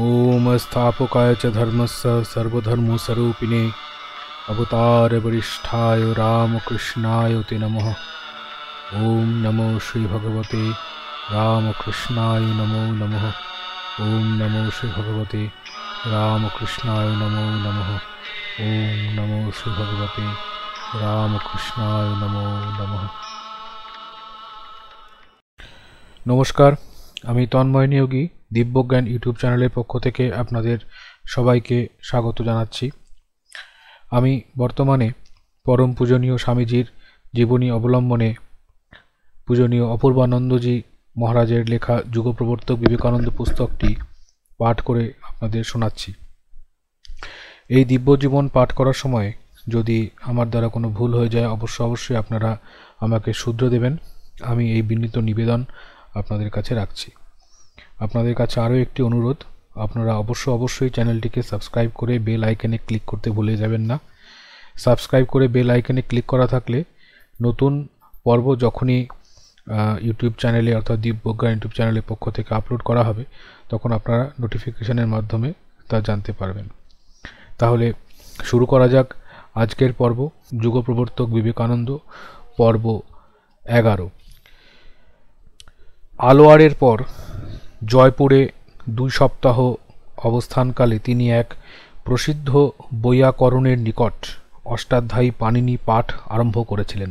ओम स्थापकाय च धर्मस्य सर्वधर्मस्वरूपिणे अवतार वरिष्ठाय रामकृष्णाय ते नमः ॐ नमो श्रीभगवते भगवते रामकृष्णाय नमो नमः ॐ नमो श्री भगवते रामकृष्णाय नमो नमः ॐ नमो श्री भगवते नमो নমো নম নমস্কার আমি তন্ময় নিয়োগী দিব্যজ্ঞান ইউটিউব চ্যানেলের পক্ষ থেকে আপনাদের সবাইকে স্বাগত জানাচ্ছি আমি বর্তমানে পরম পূজনীয় স্বামীজির জীবনী অবলম্বনে পূজনীয় অপূর্বানন্দজি মহারাজের লেখা যুগপ্রবর্তক বিবেকানন্দ পুস্তকটি পাঠ করে আপনাদের শোনাচ্ছি এই দিব্য জীবন পাঠ করার সময় যদি আমার দ্বারা কোনো ভুল হয়ে যায় অবশ্য অবশ্যই আপনারা আমাকে শুদ্ধ দেবেন আমি এই বিনীত নিবেদন আপনাদের কাছে রাখছি আপনাদের কাছে আরও একটি অনুরোধ আপনারা অবশ্য অবশ্যই চ্যানেলটিকে সাবস্ক্রাইব করে বেল আইকনে ক্লিক করতে ভুলে যাবেন না সাবস্ক্রাইব করে বেল আইকনে ক্লিক করা থাকলে নতুন পর্ব যখনই ইউটিউব চ্যানেলে অর্থাৎ দীপবজ্ঞা ইউটিউব চ্যানেলের পক্ষ থেকে আপলোড করা হবে তখন আপনারা নোটিফিকেশানের মাধ্যমে তা জানতে পারবেন তাহলে শুরু করা যাক আজকের পর্ব যুগপ্রবর্তক বিবেকানন্দ পর্ব এগারো আলোয়ারের পর জয়পুরে দুই সপ্তাহ অবস্থানকালে তিনি এক প্রসিদ্ধ বৈয়াকরণের নিকট অষ্টাধ্যায়ী পাণিনি পাঠ আরম্ভ করেছিলেন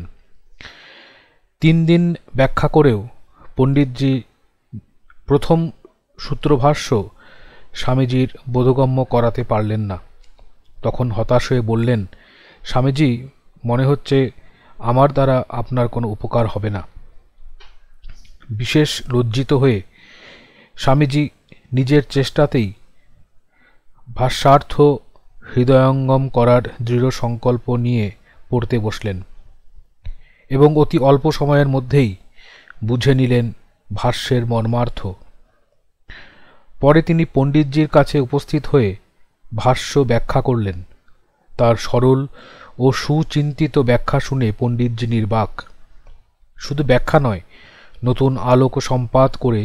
তিন দিন ব্যাখ্যা করেও পণ্ডিতজি প্রথম সূত্রভাষ্য স্বামীজির বোধগম্য করাতে পারলেন না তখন হতাশ হয়ে বললেন স্বামীজি মনে হচ্ছে আমার দ্বারা আপনার কোনো উপকার হবে না বিশেষ লজ্জিত হয়ে স্বামীজি নিজের চেষ্টাতেই ভাষার্থ হৃদয়ঙ্গম করার দৃঢ় সংকল্প নিয়ে পড়তে বসলেন এবং অতি অল্প সময়ের মধ্যেই বুঝে নিলেন ভাষ্যের মর্মার্থ পরে তিনি পণ্ডিতজির কাছে উপস্থিত হয়ে ভাষ্য ব্যাখ্যা করলেন তার সরল ও সুচিন্তিত ব্যাখ্যা শুনে পণ্ডিতজি নির্বাক শুধু ব্যাখ্যা নয় নতুন আলোক সম্পাদ করে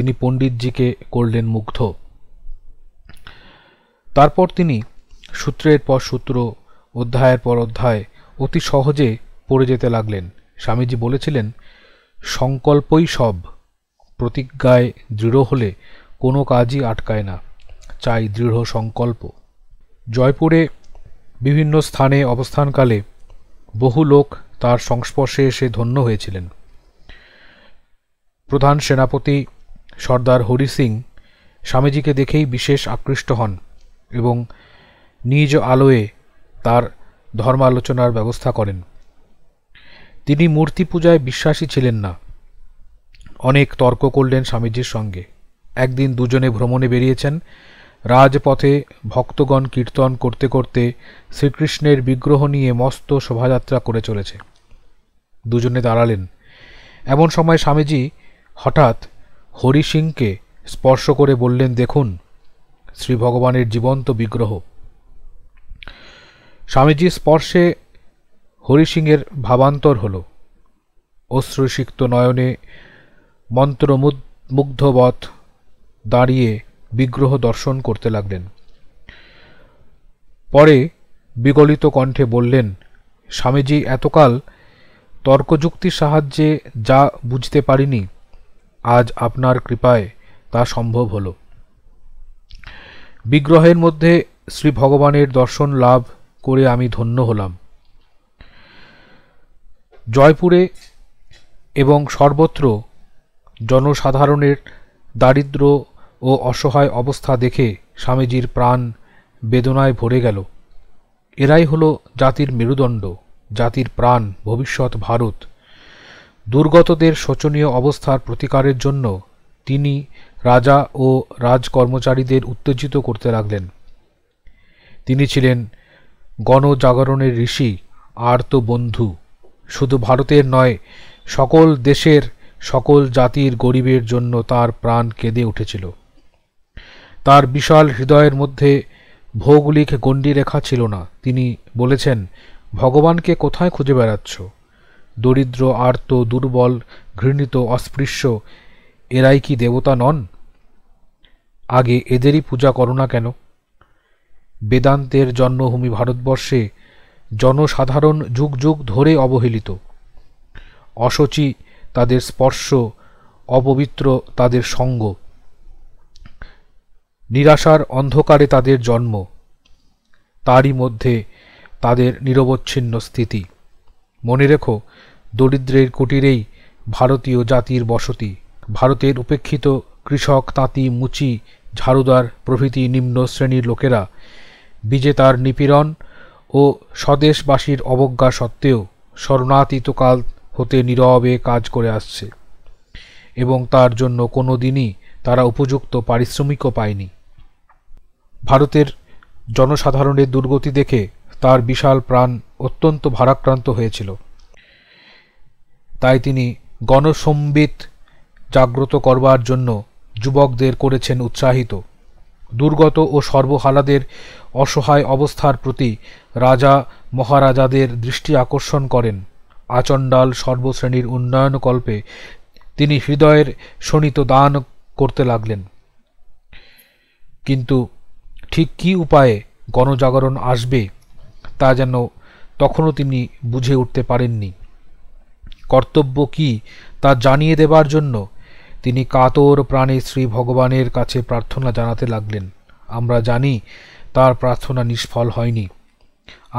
তিনি পণ্ডিতজিকে করলেন মুগ্ধ তারপর তিনি সূত্রের পর সূত্র অধ্যায়ের পর অধ্যায় অতি সহজে পড়ে যেতে লাগলেন স্বামীজি বলেছিলেন সংকল্পই সব প্রতিজ্ঞায় দৃঢ় হলে কোনো কাজই আটকায় না চাই দৃঢ় সংকল্প জয়পুরে বিভিন্ন স্থানে অবস্থানকালে বহু লোক তার সংস্পর্শে এসে ধন্য হয়েছিলেন প্রধান সেনাপতি সর্দার হরি সিং স্বামীজিকে দেখেই বিশেষ আকৃষ্ট হন এবং নিজ আলোয়ে তার ধর্মালোচনার ব্যবস্থা করেন তিনি মূর্তি পূজায় বিশ্বাসী ছিলেন না অনেক তর্ক করলেন স্বামীজির সঙ্গে একদিন দুজনে ভ্রমণে বেরিয়েছেন রাজপথে ভক্তগণ কীর্তন করতে করতে শ্রীকৃষ্ণের বিগ্রহ নিয়ে মস্ত শোভাযাত্রা করে চলেছে দুজনে দাঁড়ালেন এমন সময় স্বামীজি হঠাৎ হরি সিংকে স্পর্শ করে বললেন দেখুন শ্রী ভগবানের জীবন্ত বিগ্রহ স্বামীজির স্পর্শে হরি সিংয়ের ভাবান্তর হল অশ্রুসিক্ত নয়নে মন্ত্রমুগ্ধবৎ দাঁড়িয়ে বিগ্রহ দর্শন করতে লাগলেন পরে বিগলিত কণ্ঠে বললেন স্বামীজি এতকাল তর্কযুক্তির সাহায্যে যা বুঝতে পারিনি আজ আপনার কৃপায় তা সম্ভব হল বিগ্রহের মধ্যে শ্রী ভগবানের দর্শন লাভ করে আমি ধন্য হলাম জয়পুরে এবং সর্বত্র জনসাধারণের দারিদ্র ও অসহায় অবস্থা দেখে স্বামীজির প্রাণ বেদনায় ভরে গেল এরাই হলো জাতির মেরুদণ্ড জাতির প্রাণ ভবিষ্যৎ ভারত দুর্গতদের শোচনীয় অবস্থার প্রতিকারের জন্য তিনি রাজা ও রাজকর্মচারীদের উত্তেজিত করতে লাগলেন তিনি ছিলেন গণজাগরণের ঋষি আর তো বন্ধু শুধু ভারতের নয় সকল দেশের সকল জাতির গরিবের জন্য তার প্রাণ কেঁদে উঠেছিল তার বিশাল হৃদয়ের মধ্যে ভৌগোলিক গণ্ডিরেখা ছিল না তিনি বলেছেন ভগবানকে কোথায় খুঁজে বেড়াচ্ছ দরিদ্র আর্ত দুর্বল ঘৃণিত অস্পৃশ্য এরাই কি দেবতা নন আগে এদেরই পূজা করো না কেন বেদান্তের জন্মভূমি ভারতবর্ষে জনসাধারণ যুগ যুগ ধরে অবহেলিত অশোচি তাদের স্পর্শ অপবিত্র তাদের সঙ্গ নিরাশার অন্ধকারে তাদের জন্ম তারই মধ্যে তাদের নিরবচ্ছিন্ন স্থিতি মনে রেখো দরিদ্রের কুটিরেই ভারতীয় জাতির বসতি ভারতের উপেক্ষিত কৃষক তাঁতি মুচি ঝাড়ুদার প্রভৃতি নিম্ন শ্রেণীর লোকেরা বিজেতার নিপীড়ন ও স্বদেশবাসীর অবজ্ঞা সত্ত্বেও স্মরণাতীতকাল হতে নীরবে কাজ করে আসছে এবং তার জন্য কোনো দিনই তারা উপযুক্ত পারিশ্রমিকও পায়নি ভারতের জনসাধারণের দুর্গতি দেখে তার বিশাল প্রাণ অত্যন্ত ভারাক্রান্ত হয়েছিল তাই তিনি গণসম্বিত জাগ্রত করবার জন্য যুবকদের করেছেন উৎসাহিত দুর্গত ও সর্বহালাদের অসহায় অবস্থার প্রতি রাজা মহারাজাদের দৃষ্টি আকর্ষণ করেন আচণ্ডাল সর্বশ্রেণীর উন্নয়নকল্পে তিনি হৃদয়ের শোণিত দান করতে লাগলেন কিন্তু ঠিক কি উপায়ে গণজাগরণ আসবে তা যেন তখনও তিনি বুঝে উঠতে পারেননি কর্তব্য কি তা জানিয়ে দেবার জন্য তিনি কাতর প্রাণে শ্রী ভগবানের কাছে প্রার্থনা জানাতে লাগলেন আমরা জানি তার প্রার্থনা নিষ্ফল হয়নি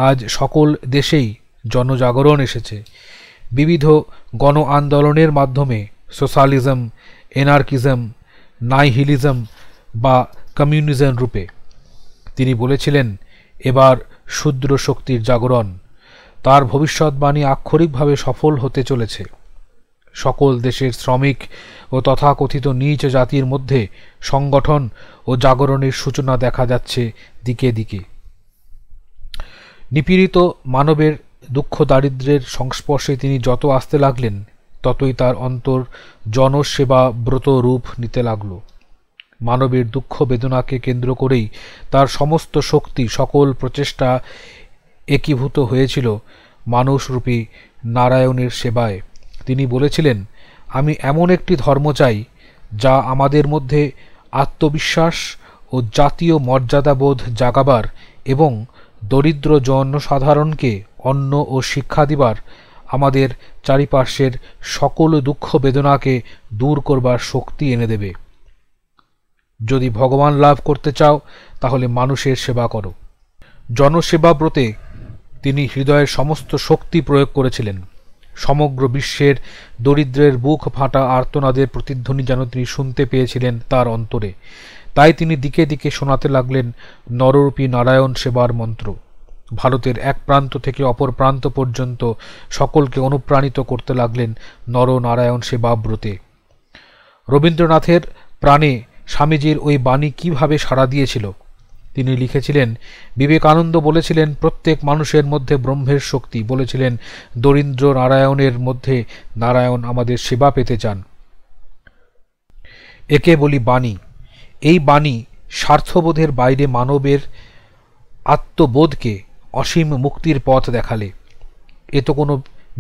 আজ সকল দেশেই জনজাগরণ এসেছে বিবিধ গণ আন্দোলনের মাধ্যমে সোশ্যালিজম এনার্কিজম নাইহিলিজম বা কমিউনিজম রূপে তিনি বলেছিলেন এবার শূদ্র শক্তির জাগরণ তার ভবিষ্যৎবাণী আক্ষরিকভাবে সফল হতে চলেছে সকল দেশের শ্রমিক ও তথাকথিত নিচ জাতির মধ্যে সংগঠন ও জাগরণের সূচনা দেখা যাচ্ছে দিকে দিকে নিপীড়িত মানবের দুঃখ দারিদ্রের সংস্পর্শে তিনি যত আসতে লাগলেন ততই তার অন্তর জনসেবা ব্রত রূপ নিতে লাগল মানবের দুঃখ বেদনাকে কেন্দ্র করেই তার সমস্ত শক্তি সকল প্রচেষ্টা একীভূত হয়েছিল মানুষরূপী নারায়ণের সেবায় তিনি বলেছিলেন আমি এমন একটি ধর্ম চাই যা আমাদের মধ্যে আত্মবিশ্বাস ও জাতীয় মর্যাদাবোধ জাগাবার এবং দরিদ্র জনসাধারণকে অন্ন ও শিক্ষা দিবার আমাদের চারিপার্শ্বের সকল দুঃখ বেদনাকে দূর করবার শক্তি এনে দেবে যদি ভগবান লাভ করতে চাও তাহলে মানুষের সেবা করো জনসেবা ব্রতে তিনি হৃদয়ের সমস্ত শক্তি প্রয়োগ করেছিলেন সমগ্র বিশ্বের দরিদ্রের বুক ফাটা আর্তনাদের প্রতিধ্বনি যেন তিনি শুনতে পেয়েছিলেন তার অন্তরে তাই তিনি দিকে দিকে শোনাতে লাগলেন নররূপী নারায়ণ সেবার মন্ত্র ভারতের এক প্রান্ত থেকে অপর প্রান্ত পর্যন্ত সকলকে অনুপ্রাণিত করতে লাগলেন নরনারায়ণ সেবা ব্রতে রবীন্দ্রনাথের প্রাণে স্বামীজির ওই বাণী কিভাবে সাড়া দিয়েছিল তিনি লিখেছিলেন বিবেকানন্দ বলেছিলেন প্রত্যেক মানুষের মধ্যে ব্রহ্মের শক্তি বলেছিলেন দরিদ্র নারায়ণের মধ্যে নারায়ণ আমাদের সেবা পেতে চান একে বলি বাণী এই বাণী স্বার্থবোধের বাইরে মানবের আত্মবোধকে অসীম মুক্তির পথ দেখালে এ তো কোনো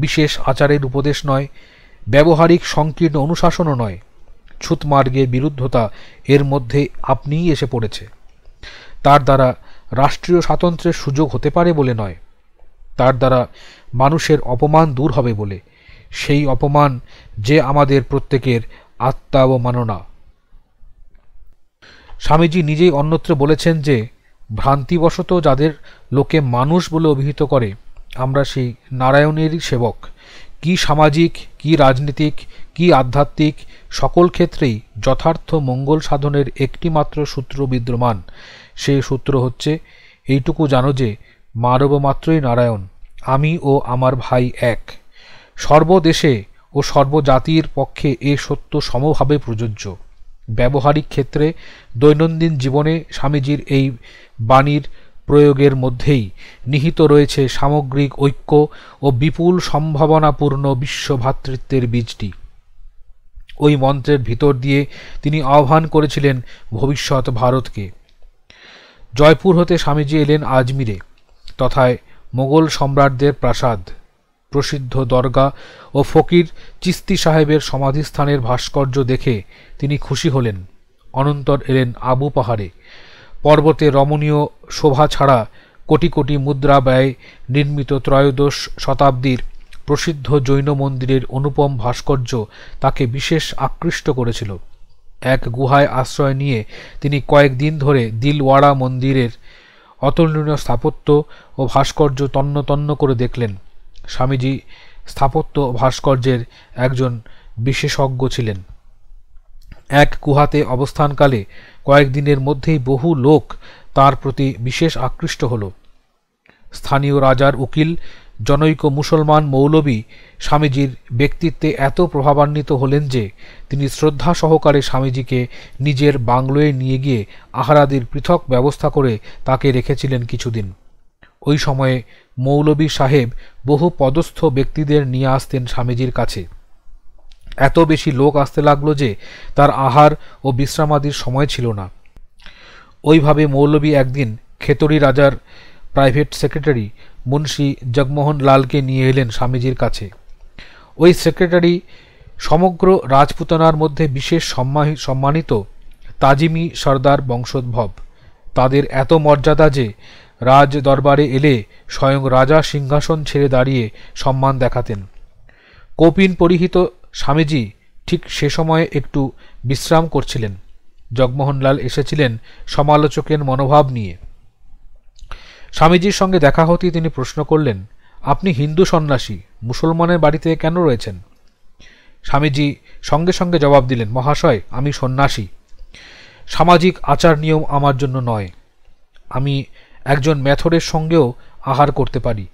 বিশেষ আচারের উপদেশ নয় ব্যবহারিক সংকীর্ণ অনুশাসনও নয় ছুতমার্গের বিরুদ্ধতা এর মধ্যে আপনিই এসে পড়েছে তার দ্বারা রাষ্ট্রীয় স্বাতন্ত্রের সুযোগ হতে পারে বলে নয় তার দ্বারা মানুষের অপমান দূর হবে বলে সেই অপমান যে আমাদের প্রত্যেকের আত্মা ও মাননা স্বামীজি নিজেই অন্যত্র বলেছেন যে ভ্রান্তিবশত যাদের লোকে মানুষ বলে অভিহিত করে আমরা সেই নারায়ণেরই সেবক কি সামাজিক কি রাজনীতিক কি আধ্যাত্মিক সকল ক্ষেত্রেই যথার্থ মঙ্গল সাধনের একটিমাত্র সূত্র বিদ্যমান সেই সূত্র হচ্ছে এইটুকু জানো যে মানব মাত্রই নারায়ণ আমি ও আমার ভাই এক সর্বদেশে ও সর্বজাতির পক্ষে এ সত্য সমভাবে প্রযোজ্য ব্যবহারিক ক্ষেত্রে দৈনন্দিন জীবনে স্বামীজির এই বাণীর প্রয়োগের মধ্যেই নিহিত রয়েছে সামগ্রিক ঐক্য ও বিপুল সম্ভাবনাপূর্ণ বিশ্বভাতৃত্বের বীজটি ওই মন্ত্রের ভিতর দিয়ে তিনি আহ্বান করেছিলেন ভবিষ্যৎ ভারতকে জয়পুর হতে স্বামীজি এলেন আজমিরে তথায় মোগল সম্রাটদের প্রাসাদ প্রসিদ্ধ দরগা ও ফকির চিস্তি সাহেবের সমাধিস্থানের ভাস্কর্য দেখে তিনি খুশি হলেন অনন্তর এলেন আবু পাহাড়ে পর্বতে রমণীয় শোভা ছাড়া কোটি কোটি মুদ্রা ব্যয় নির্মিত ত্রয়োদশ শতাব্দীর প্রসিদ্ধ জৈন মন্দিরের অনুপম ভাস্কর্য তাকে বিশেষ আকৃষ্ট করেছিল এক গুহায় আশ্রয় নিয়ে তিনি কয়েকদিন ধরে দিলওয়াড়া মন্দিরের অতুলনীয় স্থাপত্য ও ভাস্কর্য তন্নতন্ন করে দেখলেন স্বামীজি স্থাপত্য ভাস্কর্যের একজন বিশেষজ্ঞ ছিলেন এক গুহাতে অবস্থানকালে কয়েকদিনের মধ্যেই বহু লোক তার প্রতি বিশেষ আকৃষ্ট হল স্থানীয় রাজার উকিল জনৈক মুসলমান মৌলবী স্বামীজির ব্যক্তিত্বে এত প্রভাবান্বিত হলেন যে তিনি শ্রদ্ধা সহকারে স্বামীজিকে নিজের বাংলোয় নিয়ে গিয়ে আহারাদির পৃথক ব্যবস্থা করে তাকে রেখেছিলেন কিছুদিন ওই সময়ে মৌলবী সাহেব বহু পদস্থ ব্যক্তিদের নিয়ে আসতেন স্বামীজির কাছে এত বেশি লোক আসতে লাগলো যে তার আহার ও বিশ্রামাদির সময় ছিল না ওইভাবে মৌলবী একদিন খেতড়ি রাজার প্রাইভেট সেক্রেটারি মুন্সি জগমোহন লালকে নিয়ে এলেন স্বামীজির কাছে ওই সেক্রেটারি সমগ্র রাজপুতানার মধ্যে বিশেষ সম্মানিত তাজিমি সর্দার বংশোদ্ভব তাদের এত মর্যাদা যে রাজ দরবারে এলে স্বয়ং রাজা সিংহাসন ছেড়ে দাঁড়িয়ে সম্মান দেখাতেন কপিন পরিহিত স্বামীজি ঠিক সে সময়ে একটু বিশ্রাম করছিলেন জগমোহনলাল এসেছিলেন সমালোচকের মনোভাব নিয়ে স্বামীজির সঙ্গে দেখা হতেই তিনি প্রশ্ন করলেন আপনি হিন্দু সন্ন্যাসী মুসলমানের বাড়িতে কেন রয়েছেন স্বামীজি সঙ্গে সঙ্গে জবাব দিলেন মহাশয় আমি সন্ন্যাসী সামাজিক আচার নিয়ম আমার জন্য নয় আমি একজন ম্যাথরের সঙ্গেও আহার করতে পারি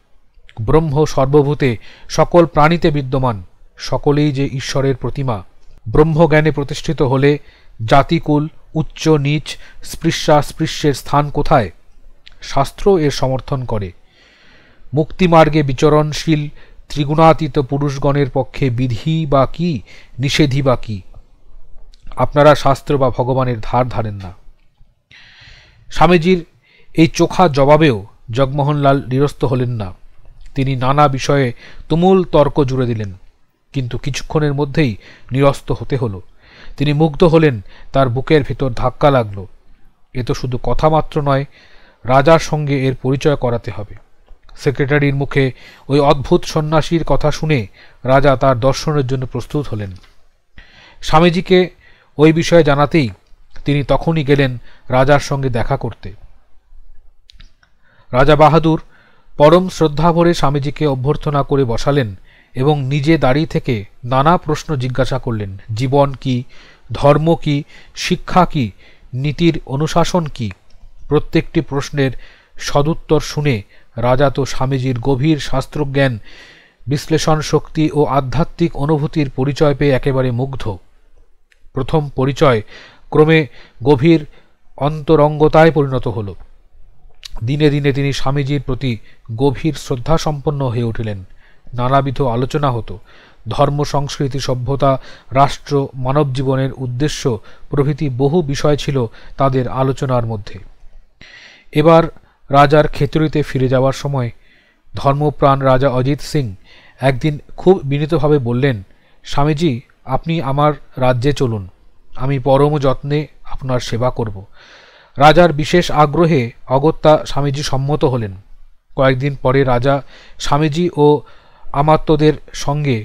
ব্রহ্ম সর্বভূতে সকল প্রাণীতে বিদ্যমান সকলেই যে ঈশ্বরের প্রতিমা ব্রহ্মজ্ঞানে প্রতিষ্ঠিত হলে জাতিকুল উচ্চ নিচ স্পৃশ্যা স্পৃশ্যের স্থান কোথায় শাস্ত্র এর সমর্থন করে মুক্তিমার্গে বিচরণশীল ত্রিগুণাতীত পুরুষগণের পক্ষে বিধি বা কি নিষেধি বা কি আপনারা শাস্ত্র বা ভগবানের ধার ধারেন না স্বামীজির এই চোখা জবাবেও জগমোহনলাল নিরস্ত হলেন না তিনি নানা বিষয়ে তুমুল তর্ক জুড়ে দিলেন কিন্তু কিছুক্ষণের মধ্যেই নিরস্ত হতে হলো তিনি মুগ্ধ হলেন তার বুকের ভেতর ধাক্কা লাগল এ তো শুধু কথা মাত্র নয় রাজার সঙ্গে এর পরিচয় করাতে হবে সেক্রেটারির মুখে ওই অদ্ভুত সন্ন্যাসীর কথা শুনে রাজা তার দর্শনের জন্য প্রস্তুত হলেন স্বামীজিকে ওই বিষয়ে জানাতেই তিনি তখনই গেলেন রাজার সঙ্গে দেখা করতে রাজা বাহাদুর পরম শ্রদ্ধাভরে স্বামীজিকে অভ্যর্থনা করে বসালেন এবং নিজে দাঁড়িয়ে থেকে নানা প্রশ্ন জিজ্ঞাসা করলেন জীবন কি ধর্ম কি শিক্ষা কি নীতির অনুশাসন কী প্রত্যেকটি প্রশ্নের সদুত্তর শুনে রাজা তো স্বামীজির গভীর শাস্ত্রজ্ঞান বিশ্লেষণ শক্তি ও আধ্যাত্মিক অনুভূতির পরিচয় পেয়ে একেবারে মুগ্ধ প্রথম পরিচয় ক্রমে গভীর অন্তরঙ্গতায় পরিণত হল দিনে দিনে তিনি স্বামীজির প্রতি গভীর শ্রদ্ধাসম্পন্ন হয়ে উঠিলেন নানাবিধ আলোচনা হতো ধর্ম সংস্কৃতি সভ্যতা রাষ্ট্র মানব জীবনের উদ্দেশ্য প্রভৃতি বহু বিষয় ছিল তাদের আলোচনার মধ্যে এবার রাজার খেতুরিতে ফিরে যাওয়ার সময় ধর্মপ্রাণ রাজা অজিত সিং একদিন খুব বিনীতভাবে বললেন স্বামীজি আপনি আমার রাজ্যে চলুন আমি পরম যত্নে আপনার সেবা করব রাজার বিশেষ আগ্রহে অগত্যা স্বামীজি সম্মত হলেন কয়েকদিন পরে রাজা স্বামীজি ও আমাত্যদের সঙ্গে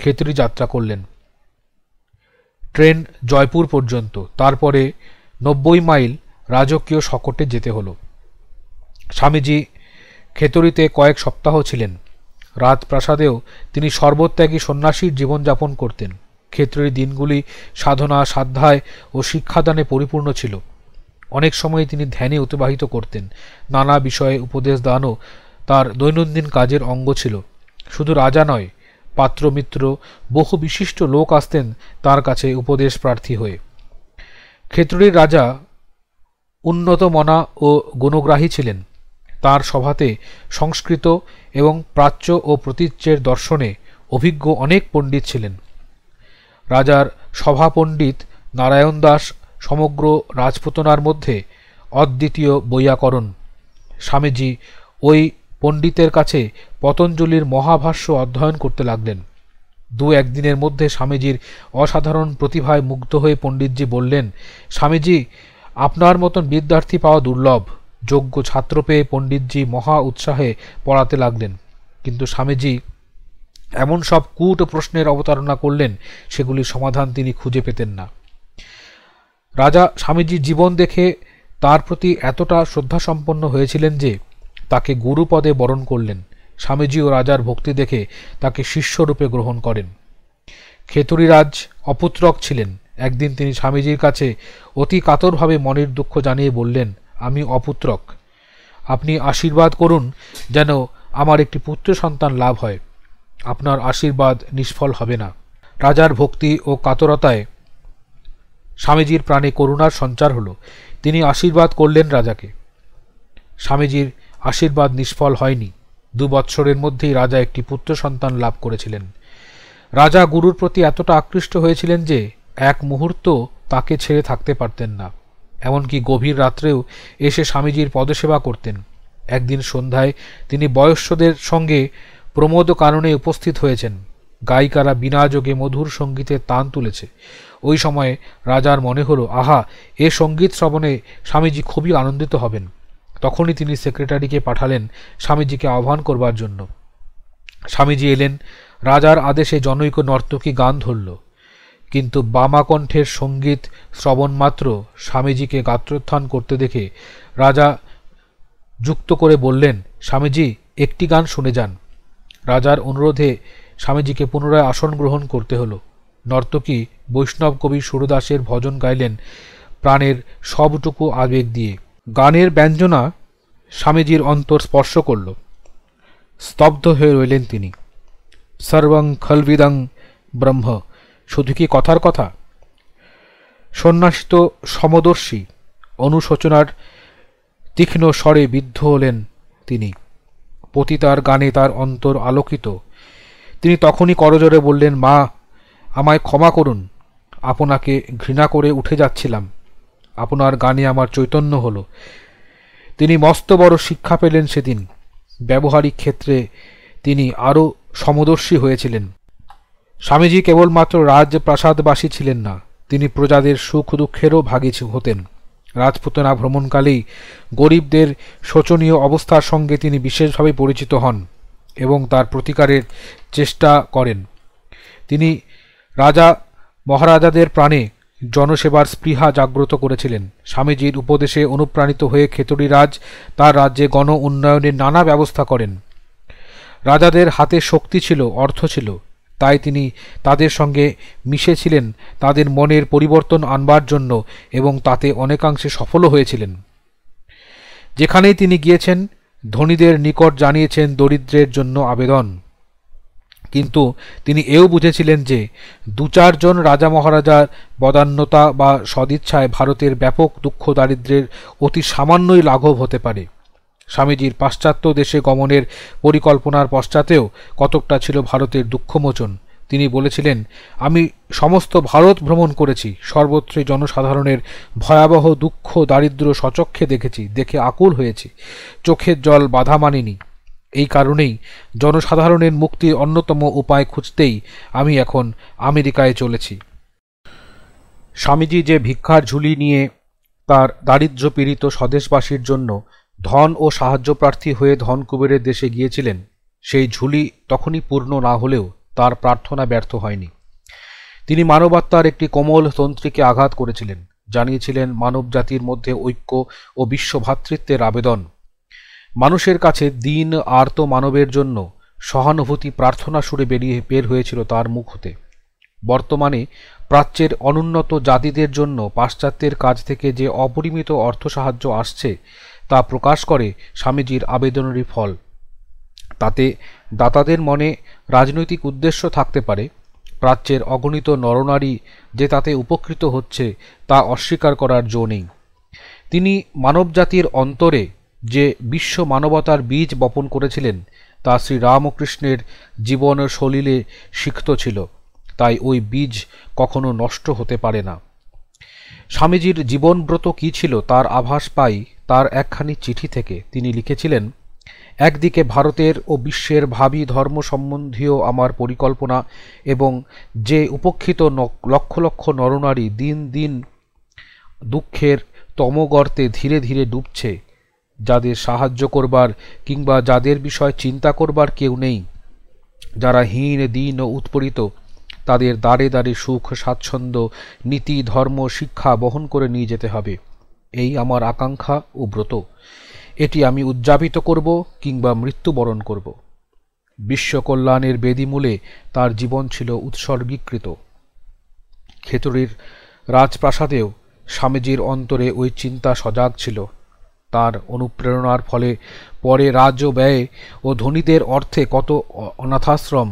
খেতুরি যাত্রা করলেন ট্রেন জয়পুর পর্যন্ত তারপরে নব্বই মাইল রাজকীয় শকটে যেতে হলো স্বামীজি খেতরিতে কয়েক সপ্তাহ ছিলেন রাত প্রাসাদেও তিনি সর্বত্যাগী সন্ন্যাসীর জীবনযাপন করতেন ক্ষেত্রের দিনগুলি সাধনা সাধ্যায় ও শিক্ষাদানে পরিপূর্ণ ছিল অনেক সময় তিনি ধ্যানে অতিবাহিত করতেন নানা বিষয়ে উপদেশ দানও তার দৈনন্দিন কাজের অঙ্গ ছিল শুধু রাজা নয় পাত্র মিত্র বহু বিশিষ্ট লোক আসতেন তার কাছে উপদেশ প্রার্থী হয়ে ক্ষেত্রীর রাজা উন্নত মনা ও গুণগ্রাহী ছিলেন তার সভাতে সংস্কৃত এবং প্রাচ্য ও প্রতীচ্যের দর্শনে অভিজ্ঞ অনেক পণ্ডিত ছিলেন রাজার সভা পণ্ডিত নারায়ণ দাস সমগ্র রাজপুতনার মধ্যে অদ্বিতীয় বৈয়াকরণ স্বামীজি ওই পণ্ডিতের কাছে পতঞ্জলির মহাভাষ্য অধ্যয়ন করতে লাগলেন দু একদিনের মধ্যে স্বামীজির অসাধারণ প্রতিভায় মুগ্ধ হয়ে পণ্ডিতজি বললেন স্বামীজি আপনার মতন বিদ্যার্থী পাওয়া দুর্লভ যোগ্য ছাত্র পেয়ে পণ্ডিতজি মহা উৎসাহে পড়াতে লাগলেন কিন্তু স্বামীজি এমন সব কূট প্রশ্নের অবতারণা করলেন সেগুলির সমাধান তিনি খুঁজে পেতেন না রাজা স্বামীজির জীবন দেখে তার প্রতি এতটা শ্রদ্ধাসম্পন্ন হয়েছিলেন যে তাকে গুরুপদে বরণ করলেন স্বামীজি ও রাজার ভক্তি দেখে তাকে শিষ্যরূপে গ্রহণ করেন খেতুরিরাজ অপুত্রক ছিলেন একদিন তিনি স্বামীজির কাছে অতি কাতরভাবে মনের দুঃখ জানিয়ে বললেন আমি অপুত্রক আপনি আশীর্বাদ করুন যেন আমার একটি পুত্র সন্তান লাভ হয় আপনার আশীর্বাদ নিষ্ফল হবে না রাজার ভক্তি ও কাতরতায় স্বামীজির প্রাণে করুণার সঞ্চার হলো তিনি আশীর্বাদ করলেন রাজাকে স্বামীজির আশীর্বাদ নিষ্ফল হয়নি দু বৎসরের মধ্যেই রাজা একটি পুত্র সন্তান লাভ করেছিলেন রাজা গুরুর প্রতি এতটা আকৃষ্ট হয়েছিলেন যে এক মুহূর্ত তাকে ছেড়ে থাকতে পারতেন না এমনকি গভীর রাত্রেও এসে স্বামীজির পদসেবা করতেন একদিন সন্ধ্যায় তিনি বয়স্যদের সঙ্গে প্রমোদ কারণে উপস্থিত হয়েছেন গায়িকারা বিনা যোগে মধুর সঙ্গীতে তান তুলেছে ওই সময়ে রাজার মনে হলো আহা এ সঙ্গীত শ্রবণে স্বামীজি খুবই আনন্দিত হবেন তখনই তিনি সেক্রেটারিকে পাঠালেন স্বামীজিকে আহ্বান করবার জন্য স্বামীজি এলেন রাজার আদেশে জনৈক নর্তকী গান ধরল কিন্তু বামাকণ্ঠের সঙ্গীত শ্রবণমাত্র স্বামীজিকে গাত্রোত্থান করতে দেখে রাজা যুক্ত করে বললেন স্বামীজি একটি গান শুনে যান রাজার অনুরোধে স্বামীজিকে পুনরায় আসন গ্রহণ করতে হলো নর্তকী বৈষ্ণব কবি সুরদাসের ভজন গাইলেন প্রাণের সবটুকু আবেগ দিয়ে গানের ব্যঞ্জনা স্বামীজির অন্তর স্পর্শ করল স্তব্ধ হয়ে রইলেন তিনি সর্বং খলবিদং ব্রহ্ম শুধু কি কথার কথা সন্ন্যাসিত তো সমদর্শী অনুশোচনার তীক্ষ্ণ স্বরে বিদ্ধ হলেন তিনি পতিতার গানে তার অন্তর আলোকিত তিনি তখনই করজোরে বললেন মা আমায় ক্ষমা করুন আপনাকে ঘৃণা করে উঠে যাচ্ছিলাম আপনার গানে আমার চৈতন্য হল তিনি মস্ত বড় শিক্ষা পেলেন সেদিন ব্যবহারিক ক্ষেত্রে তিনি আরও সমদর্শী হয়েছিলেন স্বামীজি কেবলমাত্র রাজপ্রাসাদবাসী ছিলেন না তিনি প্রজাদের সুখ দুঃখেরও ভাগী হতেন রাজপুতনা ভ্রমণকালেই গরিবদের শোচনীয় অবস্থার সঙ্গে তিনি বিশেষভাবে পরিচিত হন এবং তার প্রতিকারের চেষ্টা করেন তিনি রাজা মহারাজাদের প্রাণে জনসেবার স্পৃহা জাগ্রত করেছিলেন স্বামীজির উপদেশে অনুপ্রাণিত হয়ে খেতড়ি রাজ তার রাজ্যে গণ উন্নয়নের নানা ব্যবস্থা করেন রাজাদের হাতে শক্তি ছিল অর্থ ছিল তাই তিনি তাদের সঙ্গে মিশেছিলেন তাদের মনের পরিবর্তন আনবার জন্য এবং তাতে অনেকাংশে সফলও হয়েছিলেন যেখানেই তিনি গিয়েছেন ধনীদের নিকট জানিয়েছেন দরিদ্রের জন্য আবেদন কিন্তু তিনি এও বুঝেছিলেন যে দু চারজন রাজা মহারাজার বদান্যতা বা সদিচ্ছায় ভারতের ব্যাপক দুঃখ দারিদ্রের অতি সামান্যই লাঘব হতে পারে স্বামীজির পাশ্চাত্য দেশে গমনের পরিকল্পনার পশ্চাতেও কতকটা ছিল ভারতের দুঃখমোচন তিনি বলেছিলেন আমি সমস্ত ভারত ভ্রমণ করেছি সর্বত্রই জনসাধারণের ভয়াবহ দুঃখ দারিদ্র সচক্ষে দেখেছি দেখে আকুল হয়েছি চোখের জল বাধা মানিনি এই কারণেই জনসাধারণের মুক্তির অন্যতম উপায় খুঁজতেই আমি এখন আমেরিকায় চলেছি স্বামীজি যে ভিক্ষার ঝুলি নিয়ে তার দারিদ্র্যপীড়িত স্বদেশবাসীর জন্য ধন ও সাহায্যপ্রার্থী হয়ে ধন কুবেরের দেশে গিয়েছিলেন সেই ঝুলি তখনই পূর্ণ না হলেও তার প্রার্থনা ব্যর্থ হয়নি তিনি মানবাত্মার একটি কোমল তন্ত্রীকে আঘাত করেছিলেন জানিয়েছিলেন মানব জাতির মধ্যে ঐক্য ও বিশ্বভাতৃত্বের আবেদন মানুষের কাছে দিন আর্ত মানবের জন্য সহানুভূতি প্রার্থনা সুরে বেরিয়ে বের হয়েছিল তার মুখ হতে বর্তমানে প্রাচ্যের অনুন্নত জাতিদের জন্য পাশ্চাত্যের কাজ থেকে যে অপরিমিত অর্থ সাহায্য আসছে তা প্রকাশ করে স্বামীজির আবেদনেরই ফল তাতে দাতাদের মনে রাজনৈতিক উদ্দেশ্য থাকতে পারে প্রাচ্যের অগণিত নরনারী যে তাতে উপকৃত হচ্ছে তা অস্বীকার করার জো নেই তিনি মানবজাতির অন্তরে যে বিশ্ব মানবতার বীজ বপন করেছিলেন তা শ্রী রামকৃষ্ণের জীবন সলিলে সিক্ত ছিল তাই ওই বীজ কখনো নষ্ট হতে পারে না স্বামীজির জীবনব্রত কি ছিল তার আভাস পাই তার একখানি চিঠি থেকে তিনি লিখেছিলেন একদিকে ভারতের ও বিশ্বের ভাবি ধর্ম সম্বন্ধীয় আমার পরিকল্পনা এবং যে উপক্ষিত লক্ষ লক্ষ নরনারী দিন দিন দুঃখের তমগর্তে ধীরে ধীরে ডুবছে যাদের সাহায্য করবার কিংবা যাদের বিষয় চিন্তা করবার কেউ নেই যারা হীন দীন ও উৎপরিত তাদের দাঁড়ে দাঁড়ে সুখ স্বাচ্ছন্দ্য নীতি ধর্ম শিক্ষা বহন করে নিয়ে যেতে হবে এই আমার আকাঙ্ক্ষা ও ব্রত এটি আমি উদযাপিত করব কিংবা মৃত্যুবরণ করব বিশ্বকল্যাণের বেদিমূলে তার জীবন ছিল উৎসর্গীকৃত খেতুরির রাজপ্রাসাদেও স্বামীজির অন্তরে ওই চিন্তা সজাগ ছিল তার অনুপ্রেরণার ফলে পরে রাজ্য ব্যয়ে ও ধনীদের অর্থে কত অনাথাশ্রম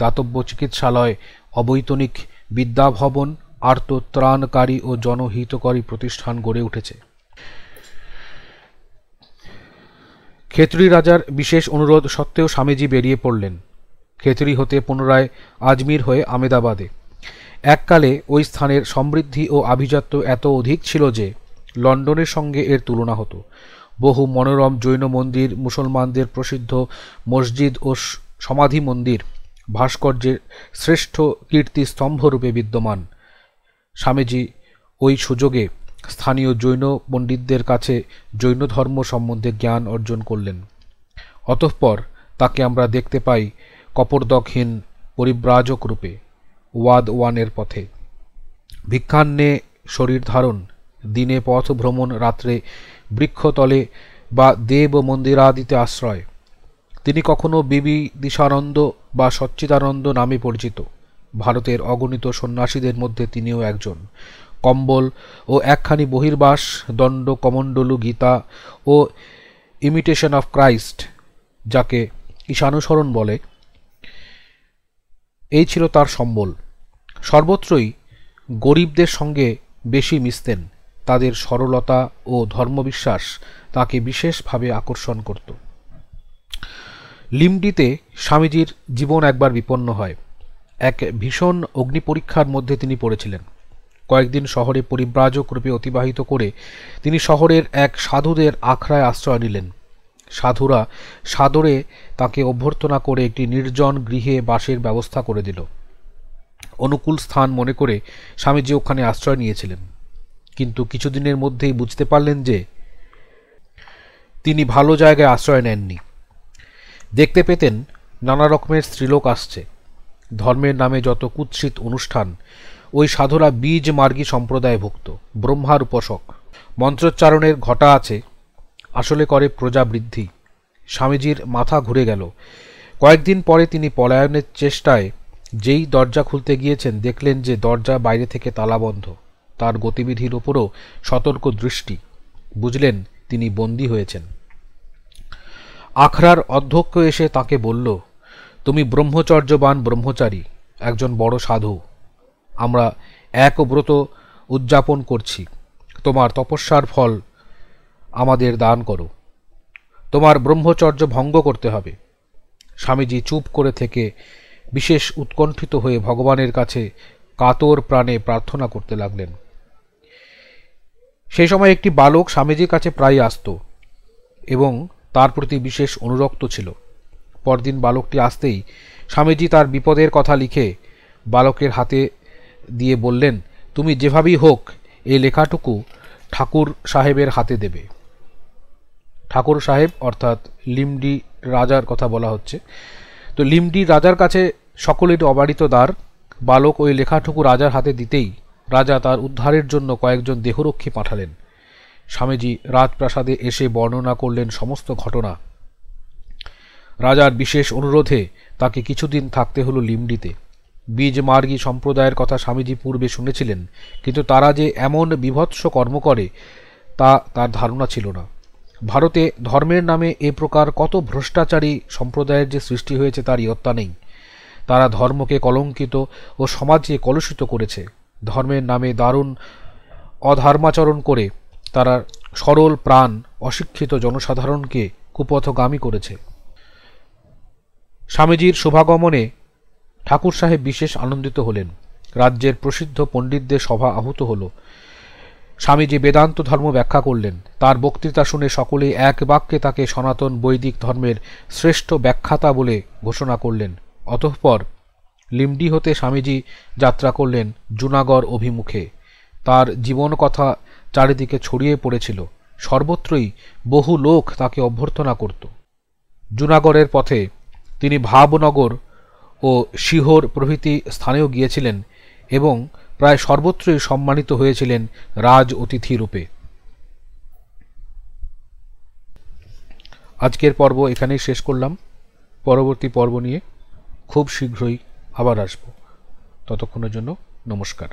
দাতব্য চিকিৎসালয় অবৈতনিক বিদ্যাভবন আর্তত্রাণকারী ও জনহিতকরী প্রতিষ্ঠান গড়ে উঠেছে খেতরি রাজার বিশেষ অনুরোধ সত্ত্বেও স্বামীজি বেরিয়ে পড়লেন খেতরি হতে পুনরায় আজমির হয়ে আমেদাবাদে এককালে ওই স্থানের সমৃদ্ধি ও আভিজাত্য এত অধিক ছিল যে লন্ডনের সঙ্গে এর তুলনা হতো বহু মনোরম জৈন মন্দির মুসলমানদের প্রসিদ্ধ মসজিদ ও সমাধি মন্দির ভাস্কর্যের শ্রেষ্ঠ কীর্তিস্তম্ভরূপে বিদ্যমান স্বামীজি ওই সুযোগে স্থানীয় জৈন পণ্ডিতদের কাছে জৈন ধর্ম সম্বন্ধে জ্ঞান অর্জন করলেন অতঃপর তাকে আমরা দেখতে পাই কপরদকহীন পরিব্রাজক রূপে ওয়াদ ওয়ানের পথে ভিক্ষান্নে শরীর ধারণ দিনে পথ ভ্রমণ রাত্রে বৃক্ষতলে বা দেব মন্দিরাদিতে আশ্রয় তিনি কখনো বিবি দিশানন্দ বা সচ্চিদানন্দ নামে পরিচিত ভারতের অগণিত সন্ন্যাসীদের মধ্যে তিনিও একজন কম্বল ও একখানি বহির্বাস দণ্ড কমণ্ডলু গীতা ও ইমিটেশন অফ ক্রাইস্ট যাকে ঈশানুসরণ বলে এই ছিল তার সম্বল সর্বত্রই গরিবদের সঙ্গে বেশি মিশতেন তাদের সরলতা ও ধর্মবিশ্বাস তাকে বিশেষভাবে আকর্ষণ করত লিমডিতে স্বামীজির জীবন একবার বিপন্ন হয় এক ভীষণ অগ্নিপরীক্ষার মধ্যে তিনি পড়েছিলেন কয়েকদিন শহরে পরিব্রাজক রূপে অতিবাহিত করে তিনি শহরের এক সাধুদের আখড়ায় আশ্রয় নিলেন সাধুরা সাদরে তাকে অভ্যর্থনা করে একটি নির্জন গৃহে বাসের ব্যবস্থা করে দিল অনুকূল স্থান মনে করে স্বামীজি ওখানে আশ্রয় নিয়েছিলেন কিন্তু কিছুদিনের মধ্যেই বুঝতে পারলেন যে তিনি ভালো জায়গায় আশ্রয় নেননি দেখতে পেতেন নানা রকমের স্ত্রীলোক আসছে ধর্মের নামে যত কুৎসিত অনুষ্ঠান ওই সাধুরা বীজ মার্গী সম্প্রদায়ভুক্ত ব্রহ্মার উপাসক মন্ত্রোচ্চারণের ঘটা আছে আসলে করে প্রজা বৃদ্ধি স্বামীজির মাথা ঘুরে গেল কয়েকদিন পরে তিনি পলায়নের চেষ্টায় যেই দরজা খুলতে গিয়েছেন দেখলেন যে দরজা বাইরে থেকে তালাবন্ধ তার গতিবিধির ওপরও সতর্ক দৃষ্টি বুঝলেন তিনি বন্দী হয়েছেন আখড়ার অধ্যক্ষ এসে তাকে বলল তুমি ব্রহ্মচর্যবান ব্রহ্মচারী একজন বড় সাধু আমরা এক ব্রত উদযাপন করছি তোমার তপস্যার ফল আমাদের দান করো তোমার ব্রহ্মচর্য ভঙ্গ করতে হবে স্বামীজি চুপ করে থেকে বিশেষ উৎকণ্ঠিত হয়ে ভগবানের কাছে কাতর প্রাণে প্রার্থনা করতে লাগলেন সেই সময় একটি বালক স্বামীজির কাছে প্রায় আসত এবং তার প্রতি বিশেষ অনুরক্ত ছিল পরদিন বালকটি আসতেই স্বামীজি তার বিপদের কথা লিখে বালকের হাতে দিয়ে বললেন তুমি যেভাবেই হোক এই লেখাটুকু ঠাকুর সাহেবের হাতে দেবে ঠাকুর সাহেব অর্থাৎ লিমডি রাজার কথা বলা হচ্ছে তো লিমডি রাজার কাছে সকলের অবারিত দ্বার বালক ওই লেখাটুকু রাজার হাতে দিতেই রাজা তার উদ্ধারের জন্য কয়েকজন দেহরক্ষী পাঠালেন স্বামীজি রাজপ্রাসাদে এসে বর্ণনা করলেন সমস্ত ঘটনা রাজার বিশেষ অনুরোধে তাকে কিছুদিন থাকতে হলো লিমডিতে বীজমার্গী সম্প্রদায়ের কথা স্বামীজি পূর্বে শুনেছিলেন কিন্তু তারা যে এমন বিভৎস কর্ম করে তা তার ধারণা ছিল না ভারতে ধর্মের নামে এ প্রকার কত ভ্রষ্টাচারী সম্প্রদায়ের যে সৃষ্টি হয়েছে তার ইয়ত্তা নেই তারা ধর্মকে কলঙ্কিত ও সমাজে কলুষিত করেছে ধর্মের নামে দারুণ অধর্মাচরণ করে তারা সরল প্রাণ অশিক্ষিত জনসাধারণকে কুপথগামী করেছে স্বামীজির শোভাগমনে ঠাকুর সাহেব বিশেষ আনন্দিত হলেন রাজ্যের প্রসিদ্ধ পণ্ডিতদের সভা আহত হল স্বামীজি বেদান্ত ধর্ম ব্যাখ্যা করলেন তার বক্তৃতা শুনে সকলে এক বাক্যে তাকে সনাতন বৈদিক ধর্মের শ্রেষ্ঠ ব্যাখ্যাতা বলে ঘোষণা করলেন অতঃপর লিমডি হতে স্বামীজি যাত্রা করলেন জুনাগড় অভিমুখে তার জীবন কথা চারিদিকে ছড়িয়ে পড়েছিল সর্বত্রই বহু লোক তাকে অভ্যর্থনা করত জুনাগড়ের পথে তিনি ভাবনগর ও শিহর প্রভৃতি স্থানেও গিয়েছিলেন এবং প্রায় সর্বত্রই সম্মানিত হয়েছিলেন রাজ অতিথি রূপে আজকের পর্ব এখানেই শেষ করলাম পরবর্তী পর্ব নিয়ে খুব শীঘ্রই আবার আসব ততক্ষণের জন্য নমস্কার